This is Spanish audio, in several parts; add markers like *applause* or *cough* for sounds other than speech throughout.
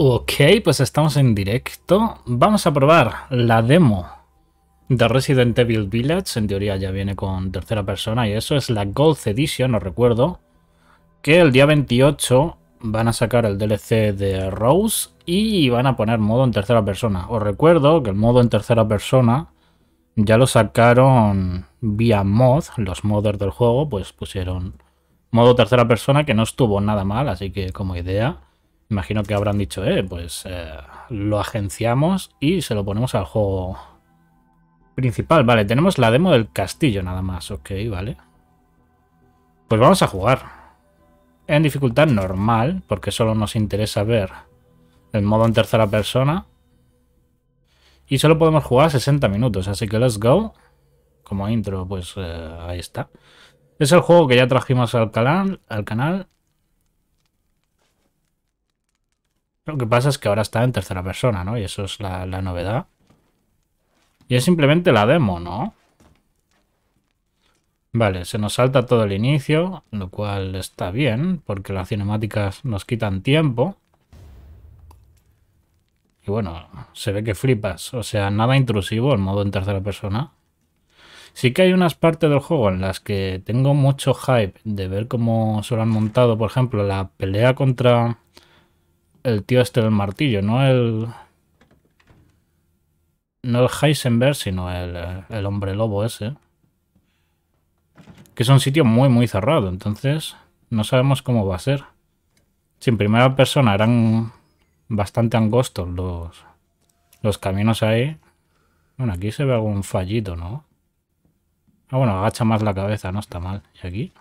Ok, pues estamos en directo. Vamos a probar la demo de Resident Evil Village. En teoría ya viene con tercera persona y eso es la Gold Edition, os recuerdo. Que el día 28 van a sacar el DLC de Rose y van a poner modo en tercera persona. Os recuerdo que el modo en tercera persona ya lo sacaron vía mod. Los modders del juego pues pusieron modo tercera persona que no estuvo nada mal, así que como idea Imagino que habrán dicho, eh, pues eh, lo agenciamos y se lo ponemos al juego principal. Vale, tenemos la demo del castillo nada más, ok, vale. Pues vamos a jugar. En dificultad normal, porque solo nos interesa ver el modo en tercera persona. Y solo podemos jugar 60 minutos, así que let's go. Como intro, pues eh, ahí está. Es el juego que ya trajimos al canal, al canal Lo que pasa es que ahora está en tercera persona, ¿no? Y eso es la, novedad. Y es simplemente la demo, ¿no? Vale, se nos salta todo el inicio, lo cual está bien, porque las cinemáticas nos quitan tiempo. Y bueno, se ve que flipas, o sea, nada intrusivo el modo en tercera persona. Sí que hay unas partes del juego en las que tengo mucho hype de ver cómo se lo han montado, por ejemplo, la pelea contra el tío este del martillo, no el... No el Heisenberg, sino el, el hombre lobo ese. Que es un sitio muy, muy cerrado, entonces no sabemos cómo va a ser. Si en primera persona eran bastante angostos los, los caminos ahí. Bueno, aquí se ve algún fallito, ¿no? Ah, bueno, agacha más la cabeza, no está mal. ¿Y aquí?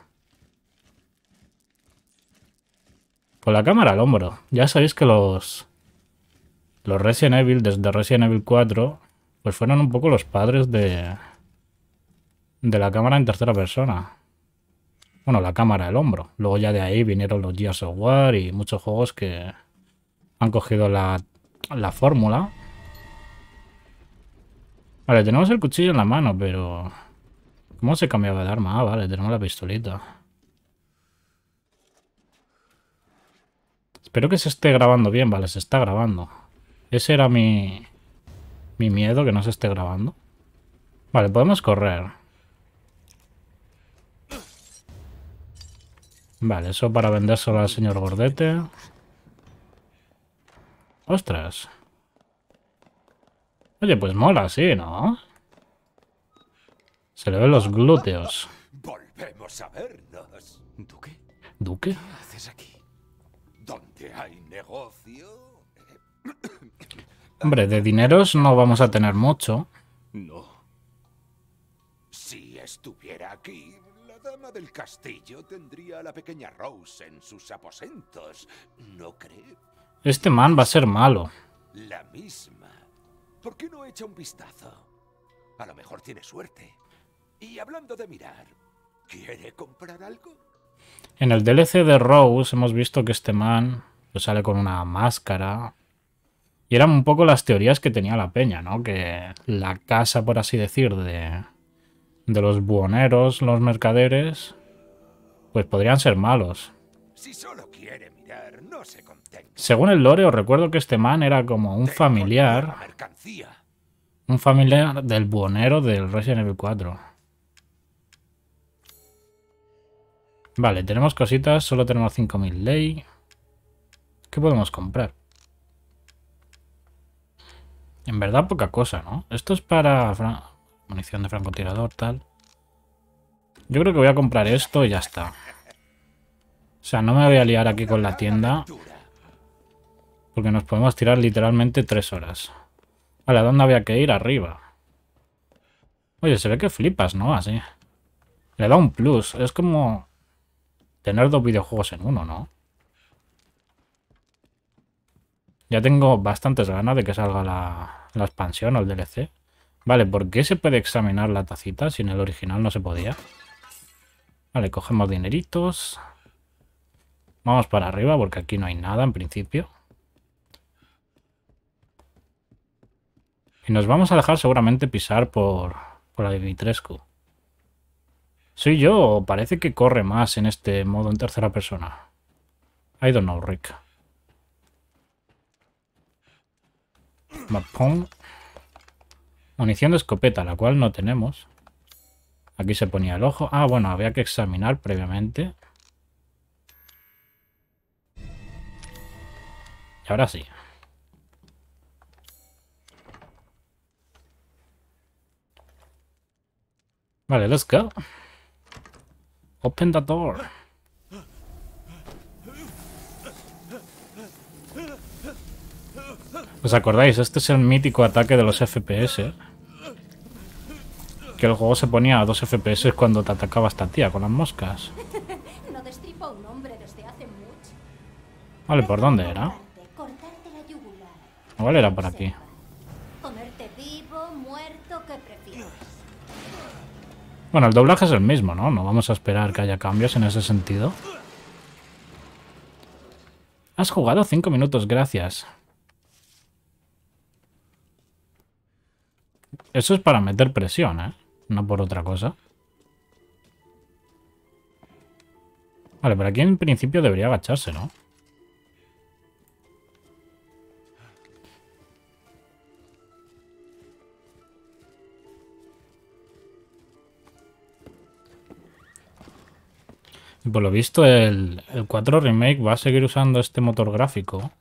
Con la cámara al hombro. Ya sabéis que los... Los Resident Evil, desde Resident Evil 4, pues fueron un poco los padres de... De la cámara en tercera persona. Bueno, la cámara al hombro. Luego ya de ahí vinieron los Gears of War y muchos juegos que han cogido la, la fórmula. Vale, tenemos el cuchillo en la mano, pero... ¿Cómo se cambiaba de arma? Ah, vale, tenemos la pistolita. Espero que se esté grabando bien, vale, se está grabando. Ese era mi, mi miedo, que no se esté grabando. Vale, podemos correr. Vale, eso para vendérselo al señor Gordete. Ostras. Oye, pues mola, sí, ¿no? Se le ven los glúteos. Volvemos a ¿Duque? ¿Duque? ¿Qué haces aquí? Donde hay negocio. Eh. Hombre, de dineros no vamos a tener mucho. No. Si estuviera aquí, la dama del castillo tendría a la pequeña Rose en sus aposentos, ¿no cree? Este man va a ser malo. La misma. ¿Por qué no echa un vistazo? A lo mejor tiene suerte. Y hablando de mirar, ¿quiere comprar algo? En el DLC de Rose hemos visto que este man sale con una máscara. Y eran un poco las teorías que tenía la peña, ¿no? Que la casa, por así decir, de, de los buoneros, los mercaderes, pues podrían ser malos. Según el lore, os recuerdo que este man era como un familiar... Un familiar del buhonero del Resident Evil 4. Vale, tenemos cositas, solo tenemos 5000 ley. ¿Qué podemos comprar? En verdad poca cosa, ¿no? Esto es para munición de francotirador, tal. Yo creo que voy a comprar esto y ya está. O sea, no me voy a liar aquí con la tienda. Porque nos podemos tirar literalmente tres horas. Vale, ¿a dónde había que ir? Arriba. Oye, se ve que flipas, ¿no? Así. Le da un plus. Es como tener dos videojuegos en uno, ¿no? Ya tengo bastantes ganas de que salga la, expansión o el DLC. Vale, ¿por qué se puede examinar la tacita si en el original no se podía? Vale, cogemos dineritos. Vamos para arriba porque aquí no hay nada en principio. Y nos vamos a dejar seguramente pisar por, la de ¿Soy yo parece que corre más en este modo en tercera persona? I don't know, Rick. Mapón. Munición de escopeta, la cual no tenemos. Aquí se ponía el ojo. Ah, bueno, había que examinar previamente. Y ahora sí. Vale, let's go. Open the door. ¿Os acordáis? Este es el mítico ataque de los FPS. Que el juego se ponía a dos FPS cuando te atacaba esta tía con las moscas. *laughs* Vale, ¿por dónde era? Vale, era por aquí. Comerte vivo, muerto, ¿qué prefieres? Bueno, el doblaje es el mismo, ¿no? No vamos a esperar que haya cambios en ese sentido. Has jugado cinco minutos, gracias. Eso es para meter presión, ¿eh? No por otra cosa. Vale, pero aquí en principio debería agacharse, ¿no? por lo visto el, 4 Remake va a seguir usando este motor gráfico.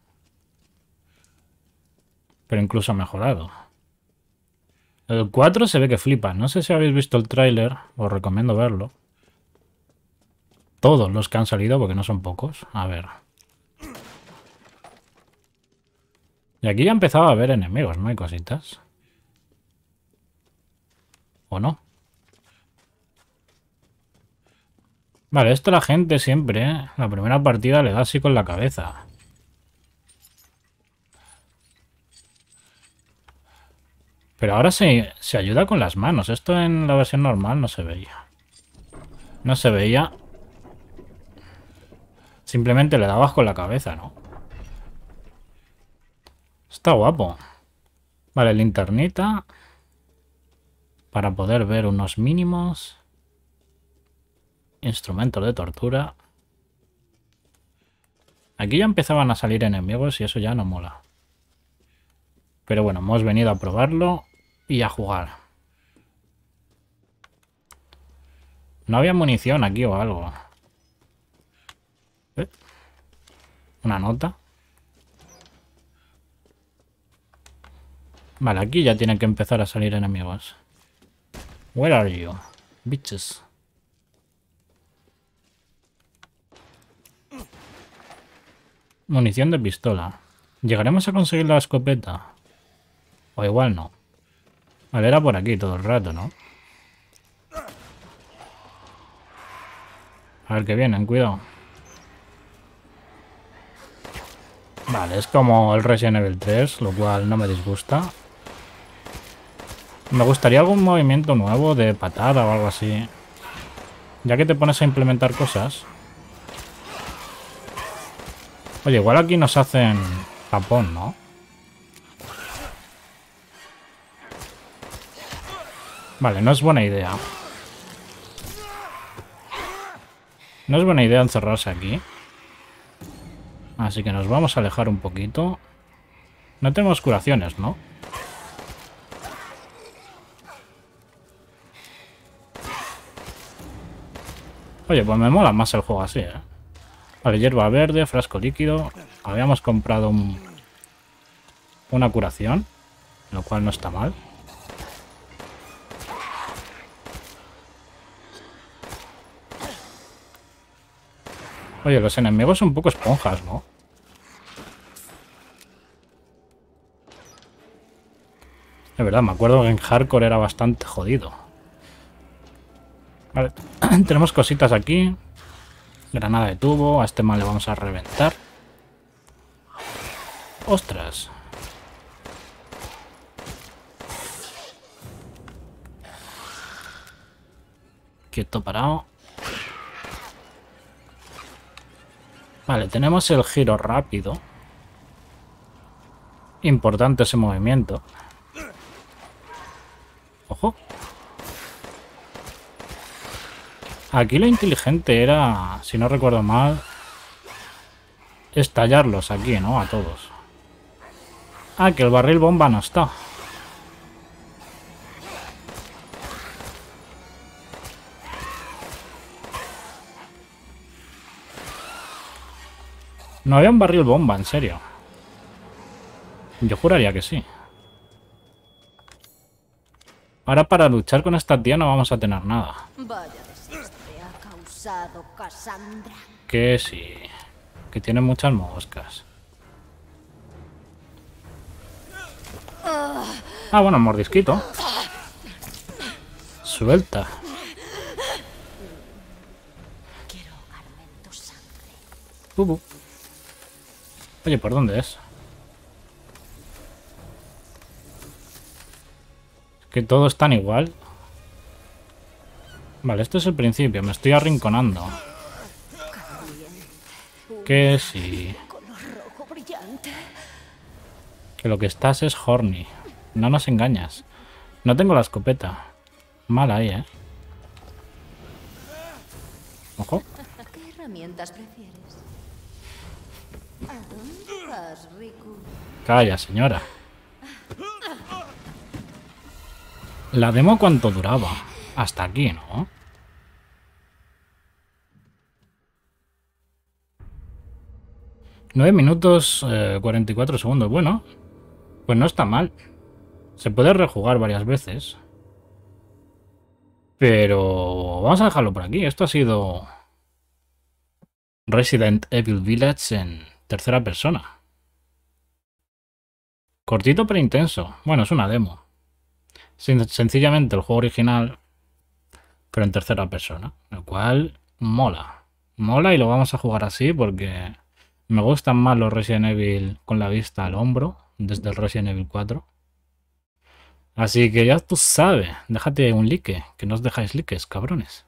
Pero incluso ha mejorado. El 4 se ve que flipa. No sé si habéis visto el tráiler. Os recomiendo verlo. Todos los que han salido, porque no son pocos. A ver. Y aquí ya empezaba a haber enemigos, ¿no? Hay cositas. ¿O no? Vale, esto la gente siempre, ¿eh? La primera partida le da así con la cabeza. Pero ahora se, se ayuda con las manos. Esto en la versión normal no se veía. No se veía. Simplemente le dabas con la cabeza, ¿no? Está guapo. Vale, linternita. Para poder ver unos mínimos. Instrumentos de tortura. Aquí ya empezaban a salir enemigos y eso ya no mola. Pero bueno, hemos venido a probarlo y a jugar. No había munición aquí o algo. Eh. Una nota. Vale, aquí ya tienen que empezar a salir enemigos. Where are you? Bitches. Munición de pistola. ¿Llegaremos a conseguir la escopeta? O igual no. Vale, era por aquí todo el rato, ¿no? A ver que vienen, cuidado. Vale, es como el Resident Evil 3, lo cual no me disgusta. Me gustaría algún movimiento nuevo de patada o algo así. Ya que te pones a implementar cosas, Oye, igual aquí nos hacen Japón, ¿no? Vale, no es buena idea. No es buena idea encerrarse aquí. Así que nos vamos a alejar un poquito. No tenemos curaciones, ¿no? Oye, pues me mola más el juego así, ¿eh? Vale, hierba verde, frasco líquido. Habíamos comprado un, una curación, lo cual no está mal. Oye, los enemigos son un poco esponjas, ¿no? De verdad, me acuerdo que en hardcore era bastante jodido. Vale, *clears throat* tenemos cositas aquí. Granada de tubo, a este mal le vamos a reventar. ¡Ostras! Quieto parado. Vale, tenemos el giro rápido. Importante ese movimiento. Aquí lo inteligente era, si no recuerdo mal, estallarlos aquí, ¿no? A todos. Ah, que el barril bomba no está. No había un barril bomba, en serio. Yo juraría que sí. Ahora para luchar con esta tía no vamos a tener nada. Que sí, que tiene muchas moscas. Ah, bueno, mordisquito. Suelta. Quiero Oye, ¿por dónde es? Que todo está igual. Vale, este es el principio. Me estoy arrinconando. Que sí. Que lo que estás es horny. No nos engañas. No tengo la escopeta. Mal ahí, ¿eh? Ojo. Calla, señora. La demo cuánto duraba. Hasta aquí, ¿no? 9 minutos 44 eh, segundos. Bueno, pues no está mal. Se puede rejugar varias veces. Pero vamos a dejarlo por aquí. Esto ha sido Resident Evil Village en tercera persona. Cortito pero intenso. Bueno, es una demo. sencillamente el juego original, pero en tercera persona. Lo cual mola. Mola y lo vamos a jugar así porque me gustan más los Resident Evil con la vista al hombro, desde el Resident Evil 4. Así que ya tú sabes, déjate un like, que no os dejáis likes, cabrones.